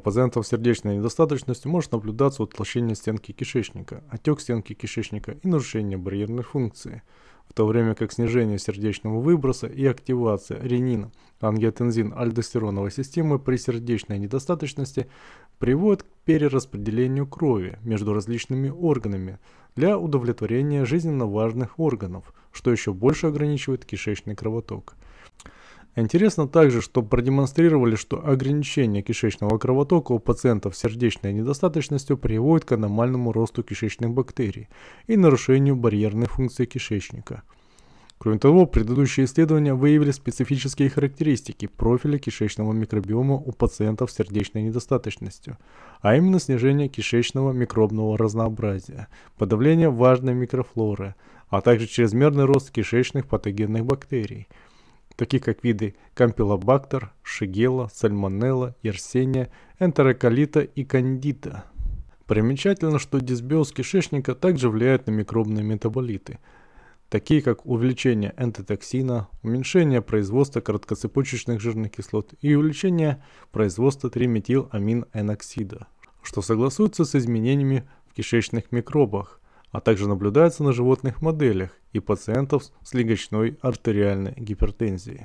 У пациентов с сердечной недостаточностью может наблюдаться утолщение стенки кишечника, отек стенки кишечника и нарушение барьерной функции, в то время как снижение сердечного выброса и активация ренина, ангиотензин альдостероновой системы при сердечной недостаточности приводит к перераспределению крови между различными органами для удовлетворения жизненно важных органов, что еще больше ограничивает кишечный кровоток. Интересно также, что продемонстрировали, что ограничение кишечного кровотока у пациентов с сердечной недостаточностью приводит к аномальному росту кишечных бактерий и нарушению барьерной функции кишечника. Кроме того, предыдущие исследования выявили специфические характеристики профиля кишечного микробиома у пациентов с сердечной недостаточностью, а именно снижение кишечного микробного разнообразия, подавление важной микрофлоры, а также чрезмерный рост кишечных патогенных бактерий – таких как виды кампилобактер, шигела, сальмонелла, ерсения, энтероколита и кандита. Примечательно, что дисбиоз кишечника также влияет на микробные метаболиты, такие как увеличение энтотоксина, уменьшение производства короткоцепочечных жирных кислот и увеличение производства триметиламинэноксида, что согласуется с изменениями в кишечных микробах а также наблюдается на животных моделях и пациентов с легочной артериальной гипертензией.